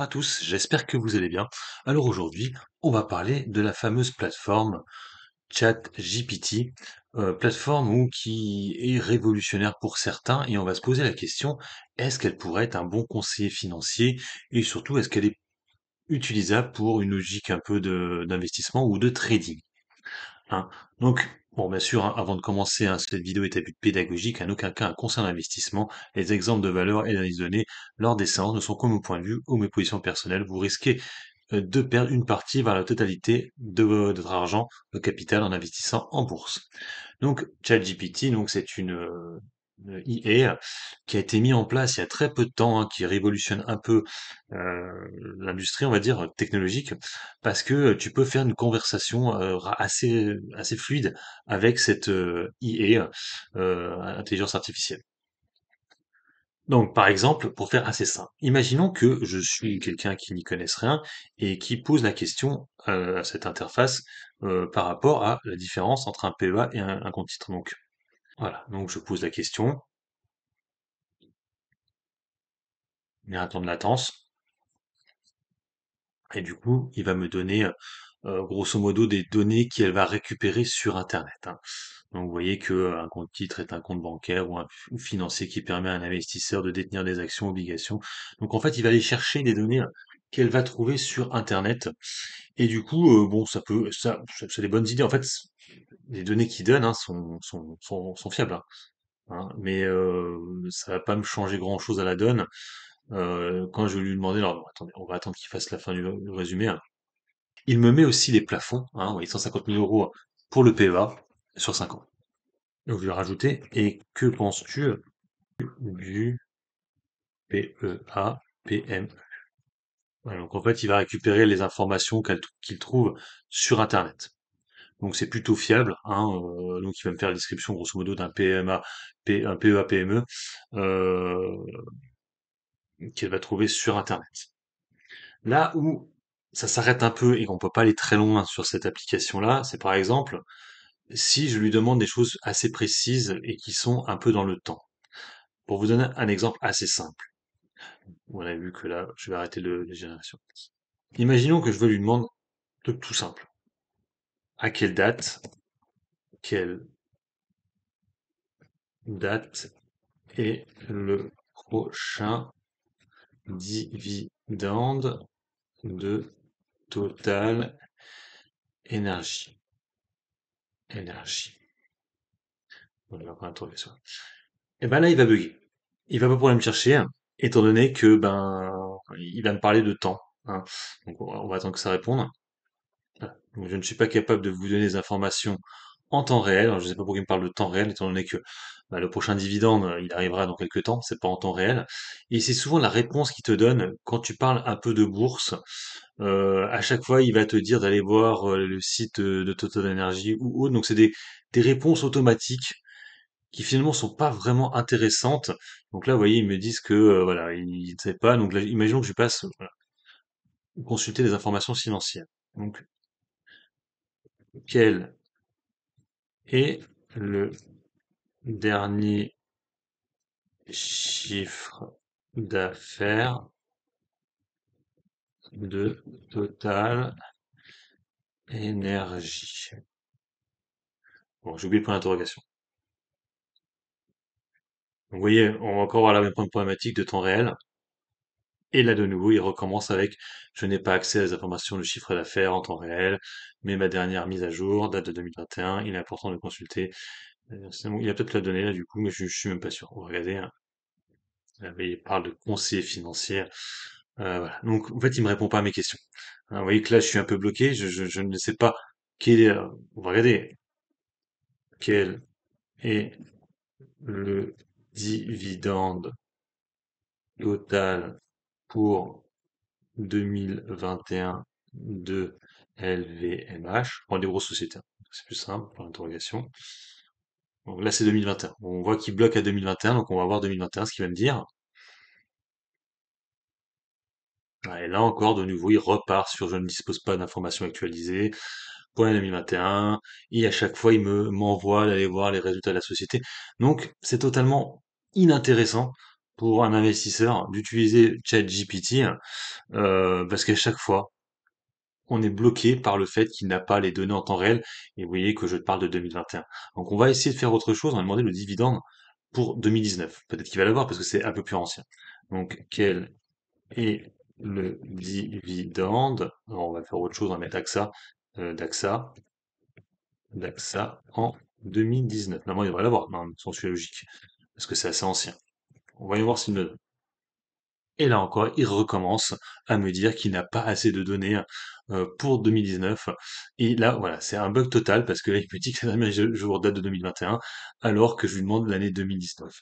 à tous, j'espère que vous allez bien. Alors aujourd'hui, on va parler de la fameuse plateforme ChatGPT, euh, plateforme ou qui est révolutionnaire pour certains et on va se poser la question, est-ce qu'elle pourrait être un bon conseiller financier et surtout est-ce qu'elle est utilisable pour une logique un peu d'investissement ou de trading hein Donc Bon, bien sûr, hein, avant de commencer, hein, cette vidéo est à but pédagogique, en hein, aucun cas un conseil d'investissement. Les exemples de valeurs et d'analyse données lors des séances ne sont qu'au mon point de vue ou mes positions personnelles. Vous risquez euh, de perdre une partie, voire la totalité de votre argent, de capital en investissant en bourse. Donc, ChatGPT, donc c'est une, euh, euh, mmh. IA, euh, qui a été mis en place il y a très peu de temps, hein, qui révolutionne un peu euh, l'industrie, on va dire, technologique, parce que tu peux faire une conversation assez, assez fluide avec cette euh, IA, intelligence artificielle. Donc, par exemple, pour faire assez simple, imaginons que je suis quelqu'un qui n'y connaisse rien et qui pose la question à cette interface par rapport à la différence entre un PEA et un, un compte titre. Donc, voilà, donc je pose la question. Il y un temps de latence. Et du coup, il va me donner euh, grosso modo des données qu'elle va récupérer sur Internet. Hein. Donc vous voyez qu'un euh, compte titre est un compte bancaire ou, un, financier qui permet à un investisseur de détenir des actions, obligations. Donc en fait, il va aller chercher des données hein, qu'elle va trouver sur Internet. Et du coup, euh, bon, ça peut, ça, c'est des bonnes idées. En fait, les données qu'il donne hein, sont, sont, fiables. Hein, hein, mais euh, ça va pas me changer grand chose à la donne. Euh, quand je lui demandais, alors attendez, on va attendre qu'il fasse la fin du, résumé. Il me met aussi les plafonds, hein, 150 000 euros pour le PEA sur 5 ans. Donc je vais rajouter. et que penses-tu du PEA e Donc en fait, il va récupérer les informations qu'il trouve sur Internet donc c'est plutôt fiable. Hein, euh, donc il va me faire la description grosso modo d'un PMA, P, un PEA PME euh, qu'elle va trouver sur Internet. Là où ça s'arrête un peu et qu'on peut pas aller très loin sur cette application-là, c'est par exemple si je lui demande des choses assez précises et qui sont un peu dans le temps. Pour vous donner un exemple assez simple. On a vu que là, je vais arrêter de, de génération. Imaginons que je veux lui demander de tout simple à quelle date, quelle date est le prochain dividende de Total Énergie. Énergie. Voilà, Et ben là, il va bugger. Il va pas pouvoir me chercher, hein, étant donné que ben il va me parler de temps. Hein. Donc on va attendre que ça réponde. Je ne suis pas capable de vous donner des informations en temps réel. je ne sais pas pourquoi il me parle de temps réel, étant donné que bah, le prochain dividende, il arrivera dans quelques temps, c'est pas en temps réel. Et c'est souvent la réponse qu'il te donne quand tu parles un peu de bourse. Euh, à chaque fois, il va te dire d'aller voir euh, le site de Total Energy ou autre. Donc, c'est des, des réponses automatiques qui finalement sont pas vraiment intéressantes. Donc là, vous voyez, ils me disent que euh, voilà, ils ne savent pas. Donc là, imaginons que je passe voilà, consulter des informations financières. Donc quel est le dernier chiffre d'affaires de Total Énergie. Bon, j'ai oublié le point d'interrogation. Vous voyez, on va encore avoir la même problématique de temps réel. Et là, de nouveau, il recommence avec je n'ai pas accès à des informations du chiffre d'affaires en temps réel, mais ma dernière mise à jour date de 2021. Il est important de consulter. Euh, il a peut-être la donnée là, du coup, mais je, ne suis même pas sûr. Regardez, hein. il parle de conseiller financier. Euh, Donc, en fait, il ne me répond pas à mes questions. Hein, vous voyez que là, je suis un peu bloqué. Je, ne sais pas quel est, on euh, va regarder, quel est le dividende total pour 2021 de LVMH, pour les grosses sociétés, hein. c'est plus simple, pour l'interrogation. Donc là, c'est 2021. On voit qu'il bloque à 2021, donc on va voir 2021, ce qu'il va me dire. Et là encore, de nouveau, il repart sur je ne dispose pas d'informations actualisées. Point 2021. Et à chaque fois, il me m'envoie d'aller voir les résultats de la société. Donc, c'est totalement inintéressant pour un investisseur d'utiliser ChatGPT euh, parce qu'à chaque fois, on est bloqué par le fait qu'il n'a pas les données en temps réel. Et vous voyez que je parle de 2021. Donc on va essayer de faire autre chose, on va demander le dividende pour 2019. Peut-être qu'il va l'avoir parce que c'est un peu plus ancien. Donc quel est le dividende On va faire autre chose, on va mettre AXA, euh, DAXA, DAXA en 2019. Normalement, il devrait l'avoir, hein, dans son logique, parce que c'est assez ancien on y voir s'il me Et là encore, il recommence à me dire qu'il n'a pas assez de données euh, pour 2019. Et là, voilà, c'est un bug total parce que là, il me dit que la dernière jour date de 2021 alors que je lui demande l'année 2019.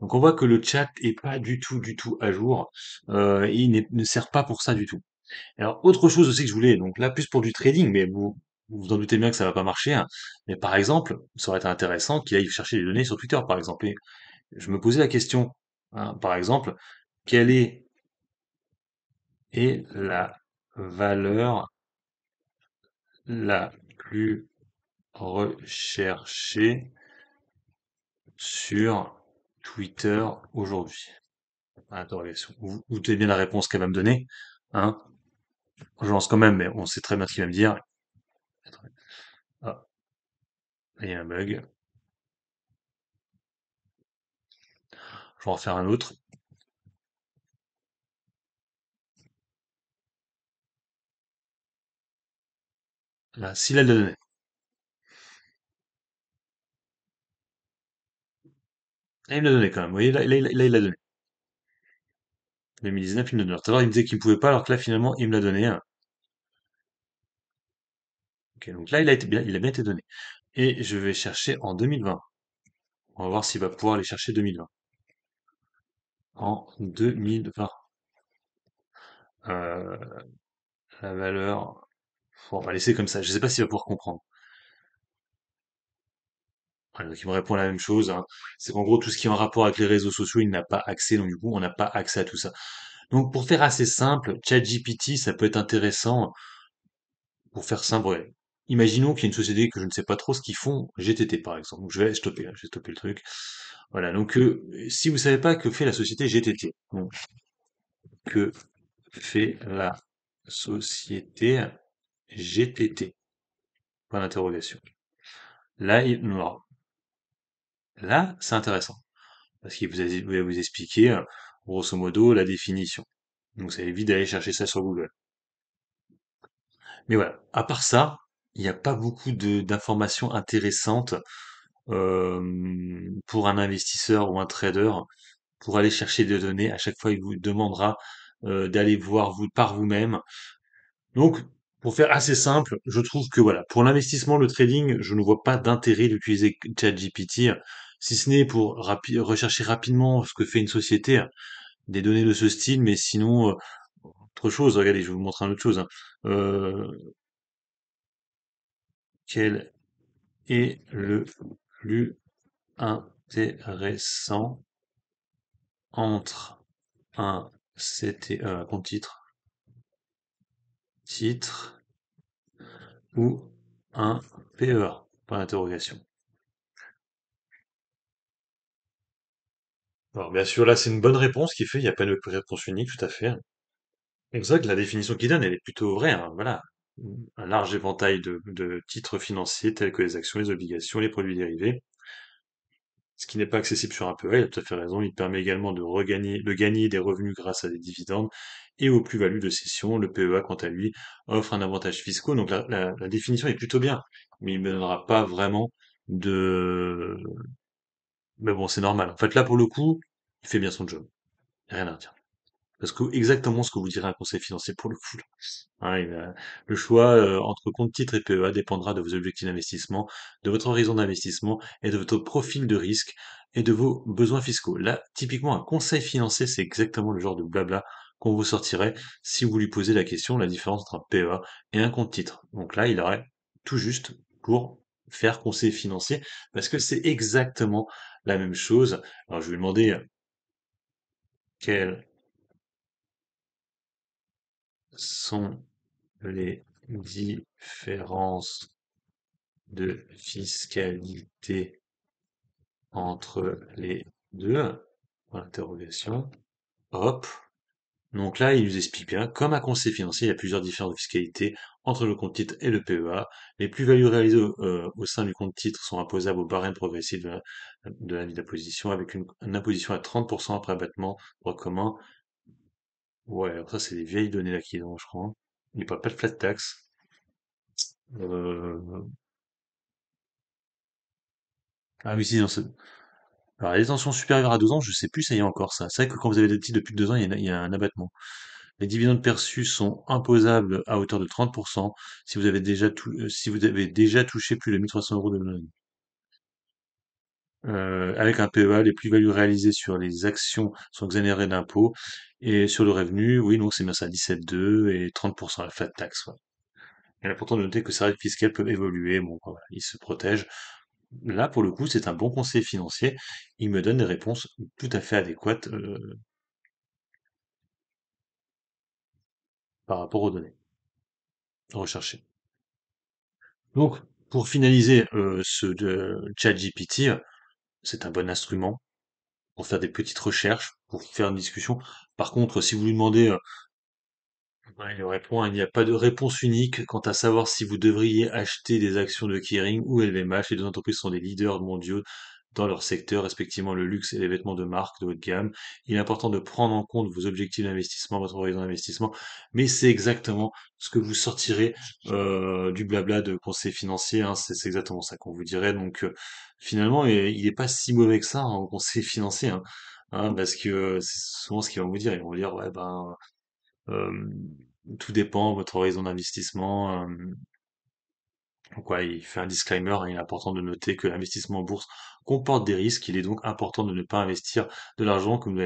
Donc on voit que le chat est pas du tout, du tout à jour. Euh, et il ne sert pas pour ça du tout. Alors autre chose aussi que je voulais, donc là plus pour du trading, mais vous vous, en doutez bien que ça va pas marcher. Hein. Mais par exemple, ça aurait été intéressant qu'il aille chercher des données sur Twitter, par exemple. Et je me posais la question, Hein, par exemple, quelle est, la valeur la plus recherchée sur Twitter aujourd'hui Vous, vous bien la réponse qu'elle va me donner. Hein? Je lance quand même, mais on sait très bien ce qu'il va me dire. Ah, il y a un bug. je vais en faire un autre. Là, s'il a données. Là, il me l'a donné quand même. Vous voyez, là, il l'a donné. 2019, il me l'a donné. Tout à il me disait qu'il ne pouvait pas, alors que là, finalement, il me l'a donné. Ok, donc là, il a, été bien, il a bien été donné. Et je vais chercher en 2020. On va voir s'il va pouvoir aller chercher 2020 en 2020. Euh, la valeur, on va laisser comme ça. Je ne sais pas s'il va pouvoir comprendre. il me répond la même chose. Hein. C'est qu'en gros, tout ce qui est en rapport avec les réseaux sociaux, il n'a pas accès. Donc du coup, on n'a pas accès à tout ça. Donc pour faire assez simple, ChatGPT, ça peut être intéressant. Pour faire simple, imaginons qu'il y ait une société que je ne sais pas trop ce qu'ils font, GTT par exemple. je vais stopper, je vais stopper le truc. Voilà, donc euh, si vous ne savez pas que fait la société GTT, que fait la société GTT Point d'interrogation. Là, il... là c'est intéressant, parce qu'il vous va vous expliquer, grosso modo, la définition. Donc ça évite d'aller chercher ça sur Google. Mais voilà, à part ça, il n'y a pas beaucoup d'informations intéressantes euh, pour un investisseur ou un trader pour aller chercher des données. À chaque fois, il vous demandera euh, d'aller voir vous, par vous-même. Donc, pour faire assez simple, je trouve que voilà, pour l'investissement, le trading, je ne vois pas d'intérêt d'utiliser ChatGPT, si ce n'est pour rechercher rapidement ce que fait une société, des données de ce style, mais sinon, euh, autre chose, regardez, je vais vous montrer une autre chose. Hein quel est le plus intéressant entre un CT, euh, un compte titre, titre ou un PEA Point bien sûr, là c'est une bonne réponse qui fait, il n'y a pas de réponse unique, tout à fait. Exact, la définition qu'il donne, elle est plutôt vraie, hein, voilà un large éventail de, titres financiers tels que les actions, les obligations, les produits dérivés. Ce qui n'est pas accessible sur un PEA, il a tout à fait raison, il permet également de, regagner, de gagner des revenus grâce à des dividendes et aux plus-values de cession. Le PEA, quant à lui, offre un avantage fiscal, donc la, la, définition est plutôt bien, mais il ne donnera pas vraiment de... Mais bon, c'est normal. En fait, là, pour le coup, il fait bien son job. Rien à dire. Parce que exactement ce que vous direz un conseil financier pour le coup. Hein, le choix euh, entre compte titre et PEA dépendra de vos objectifs d'investissement, de votre horizon d'investissement et de votre profil de risque et de vos besoins fiscaux. Là, typiquement, un conseil financier, c'est exactement le genre de blabla qu'on vous sortirait si vous lui posez la question, la différence entre un PEA et un compte titre. Donc là, il aurait tout juste pour faire conseil financier, parce que c'est exactement la même chose. Alors je vais lui demander euh, quel sont les différences de fiscalité entre les deux L'interrogation. Hop. Donc là, il nous explique bien, comme un conseil financier, il y a plusieurs différences de fiscalité entre le compte titre et le PEA. Les plus-values réalisées euh, au, sein du compte titre sont imposables au barème progressif de, la, vie d'imposition, avec une, une, imposition à 30% après abattement droit commun Ouais, alors ça, c'est des vieilles données là qui dans, je crois. Hein. Il n'y a pas de flat tax. Euh... Ah oui, si, c'est... Alors, les tensions supérieures à 2 ans, je ne sais plus, ça y est encore ça. C'est vrai que quand vous avez des titres depuis 2 ans, il y, a, un abattement. Les dividendes perçus sont imposables à hauteur de 30% si vous avez déjà, euh, si vous avez déjà touché plus de 1300 euros de l'année. Euh, avec un PEA, les plus-values réalisées sur les actions sont exonérées d'impôts. Et sur le revenu, oui, donc c'est bien ça, 17,2 et 30% la flat tax. Il est important de noter que ces règles fiscales peuvent évoluer. Bon, bah, voilà, ils se protège. Là, pour le coup, c'est un bon conseil financier. Il me donne des réponses tout à fait adéquates euh, par rapport aux données recherchées. Donc, pour finaliser euh, ce de ChatGPT, c'est un bon instrument pour faire des petites recherches, pour faire une discussion. Par contre, si vous lui demandez, euh, bah, il répond, hein, il n'y a pas de réponse unique quant à savoir si vous devriez acheter des actions de Kering ou LVMH. Les deux entreprises sont des leaders mondiaux dans leur secteur, respectivement le luxe et les vêtements de marque de haute gamme. Il est important de prendre en compte vos objectifs d'investissement, votre horizon d'investissement, mais c'est exactement ce que vous sortirez euh, du blabla de conseil financier. Hein. c'est exactement ça qu'on vous dirait. Donc euh, finalement, il n'est pas si mauvais que ça hein, en conseil financier, hein, parce que c'est souvent ce qu'ils vont vous dire. Ils vont vous dire, ouais, ben, euh, tout dépend, votre horizon d'investissement, donc il fait un disclaimer, et hein, il est important de noter que l'investissement en bourse comporte des risques, il est donc important de ne pas investir de l'argent que vous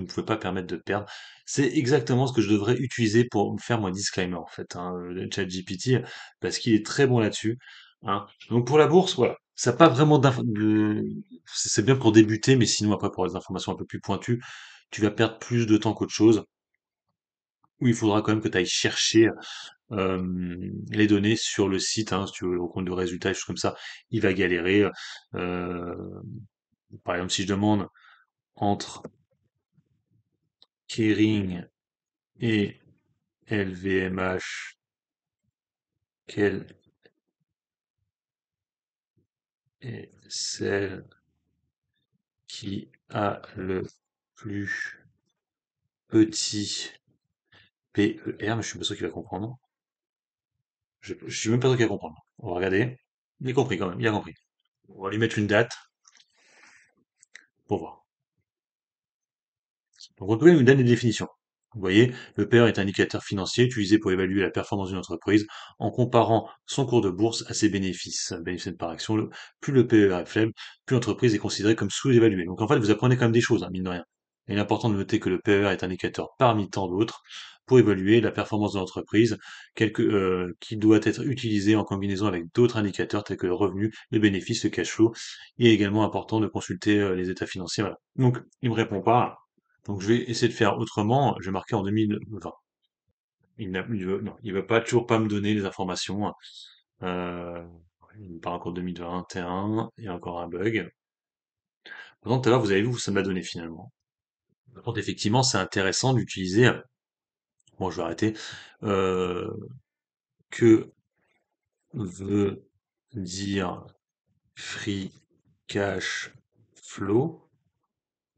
ne pouvez pas permettre de perdre. C'est exactement ce que je devrais utiliser pour faire mon disclaimer, en fait, hein, le GPT, parce qu'il est très bon là-dessus. Hein. Donc pour la bourse, voilà, ça pas vraiment C'est bien pour débuter, mais sinon après pour les informations un peu plus pointues, tu vas perdre plus de temps qu'autre chose. Où il faudra quand même que tu ailles chercher les données sur le site, hein, si tu veux le compte de résultats, je comme ça, il va galérer. Euh, par exemple, si je demande entre Kering et LVMH, quelle est celle qui a le plus petit PER, je suis pas sûr qu'il va comprendre. Je, ne suis même pas sûr qu'il va comprendre. On va regarder. Il a compris quand même, il a compris. On va lui mettre une date pour voir. Donc on peut lui donner des définitions. Vous voyez, le PER est un indicateur financier utilisé pour évaluer la performance d'une entreprise en comparant son cours de bourse à ses bénéfices, Bénéfice par action. Plus le PER est faible, plus l'entreprise est considérée comme sous-évaluée. Donc en fait, vous apprenez quand même des choses, hein, mine de rien. Il est important de noter que le PER est un indicateur parmi tant d'autres pour évaluer la performance de l'entreprise, euh, qui doit être utilisé en combinaison avec d'autres indicateurs tels que le revenu, le bénéfice, le cash flow. Il est également important de consulter euh, les états financiers. Voilà. Donc, il me répond pas. Donc, je vais essayer de faire autrement. Je vais marquer en 2020. Il ne veut, pas toujours pas me donner les informations. Euh, il me parle encore 2021. Il y a encore un bug. Pourtant, tout à l'heure, vous avez vu, ça m'a donné finalement effectivement, c'est intéressant d'utiliser. Euh, bon, je vais arrêter. Euh, que veut dire free cash flow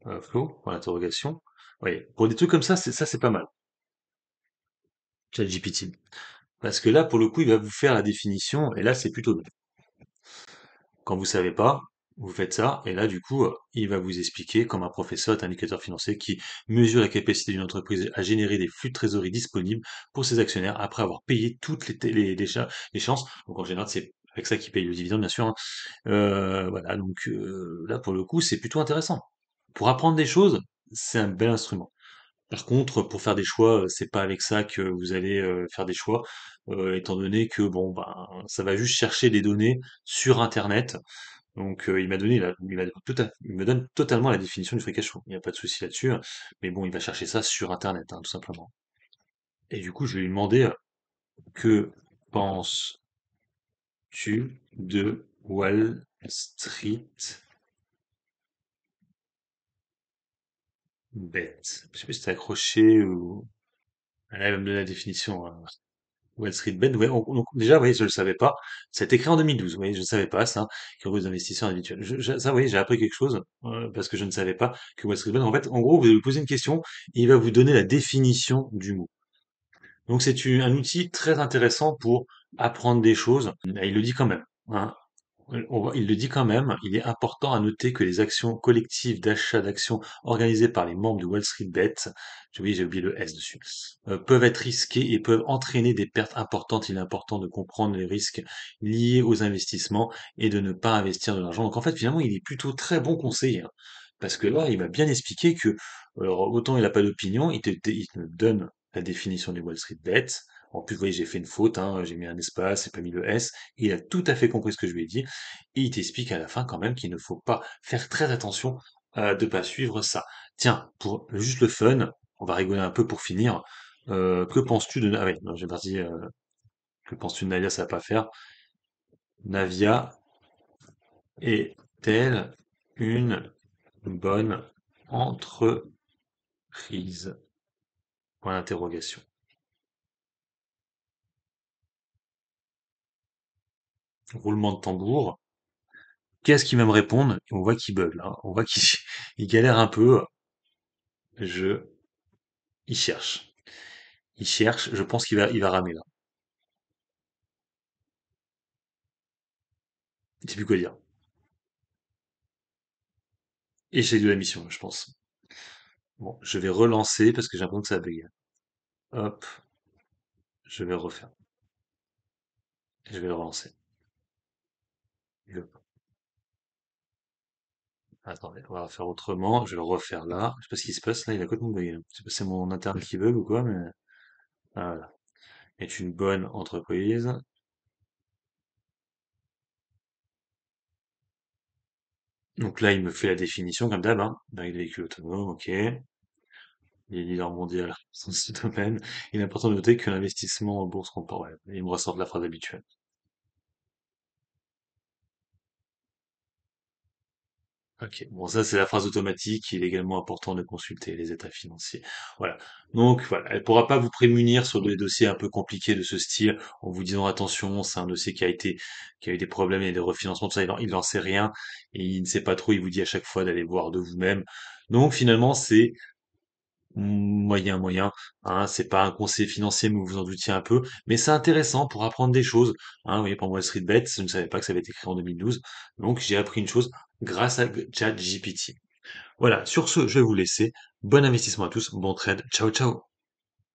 euh, Flow interrogation. Oui, pour des trucs comme ça, c'est ça, c'est pas mal. ChatGPT. Parce que là, pour le coup, il va vous faire la définition, et là, c'est plutôt bien. Quand vous savez pas, vous faites ça, et là, du coup, il va vous expliquer, comme un professeur, est un indicateur financier qui mesure la capacité d'une entreprise à générer des flux de trésorerie disponibles pour ses actionnaires après avoir payé toutes les, les, chances. Donc, en général, c'est avec ça qu'il paye le dividende, bien sûr. Hein. Euh, voilà, donc euh, là, pour le coup, c'est plutôt intéressant. Pour apprendre des choses, c'est un bel instrument. Par contre, pour faire des choix, euh, c'est pas avec ça que vous allez faire des choix, étant donné que bon, ben, ça va juste chercher des données sur Internet. Donc euh, il m'a donné, tota-, il, me donne totalement la définition du free Il n'y a pas de souci là-dessus. Hein. Mais bon, il va chercher ça sur Internet, hein, tout simplement. Et du coup, je vais lui demander euh, que penses-tu de Wall Street Bet Je sais pas si t'es accroché ou. Là, il va me donner la définition. Hein. Wall Street Ben. Donc déjà, vous voyez, je ne le savais pas. été écrit en 2012, vous voyez, je ne savais pas ça, que vous investisseurs habituels. ça, vous voyez, j'ai appris quelque chose euh, parce que je ne savais pas que Wall Street Ben, en fait, en gros, vous allez lui poser une question et il va vous donner la définition du mot. Donc c'est un outil très intéressant pour apprendre des choses. il le dit quand même. Hein il le dit quand même, il est important à noter que les actions collectives d'achat d'actions organisées par les membres du Wall Street Bet, j'ai oublié le S dessus, euh, peuvent être risquées et peuvent entraîner des pertes importantes. Il est important de comprendre les risques liés aux investissements et de ne pas investir de l'argent. Donc en fait finalement il est plutôt très bon conseiller. Hein, parce que là, il m'a bien expliqué que, autant il n'a pas d'opinion, il te, donne la définition du Wall Street Bet, en plus, vous voyez, j'ai fait une faute, hein, j'ai mis un espace, j'ai pas mis le S. il a tout à fait compris ce que je lui ai dit. Et il t'explique à la fin quand même qu'il ne faut pas faire très attention à de pas suivre ça. Tiens, pour juste le fun, on va rigoler un peu pour finir. Euh, que penses-tu de... Ah oui, j'ai euh, que penses-tu de Navia, ça va pas faire. Navia est-elle une bonne entreprise Point d'interrogation. roulement de tambour. Qu'est-ce qu'il va me répondre on voit qu'il bug, on voit qu'il galère un peu. Je, il cherche, il cherche. Je pense qu'il va, il va ramer là. Je plus quoi dire. Et j'ai eu la mission, je pense. Bon, je vais relancer parce que j'ai l'impression que ça bug. Hop, je vais refaire. je vais le relancer. Attendez, on va faire autrement. Je vais le refaire là. Je sais pas ce qui se passe. Là, il a quoi de hein? Je sais c'est mon interne qui bug ou quoi, mais. Ah, voilà. Est une bonne entreprise. Donc là, il me fait la définition comme d'hab, hein. ok. Il est leader mondial dans ce domaine. Il est important de noter que l'investissement en bourse comparable. Il me ressort de la phrase habituelle. Ok, bon ça c'est la phrase automatique, il est également important de consulter les états financiers. Voilà. Donc voilà, elle pourra pas vous prémunir sur des dossiers un peu compliqués de ce style en vous disant attention, c'est un dossier qui a été qui a eu des problèmes et des refinancements, tout ça, il n'en sait rien et il ne sait pas trop, il vous dit à chaque fois d'aller voir de vous-même. Donc finalement, c'est moyen moyen hein. c'est pas un conseil financier mais vous en doutiez un peu mais c'est intéressant pour apprendre des choses hein. vous voyez pour moi, Street Bets, je ne savais pas que ça avait été écrit en 2012 donc j'ai appris une chose grâce à ChatGPT. Voilà, sur ce, je vais vous laisser. Bon investissement à tous, bon trade, ciao ciao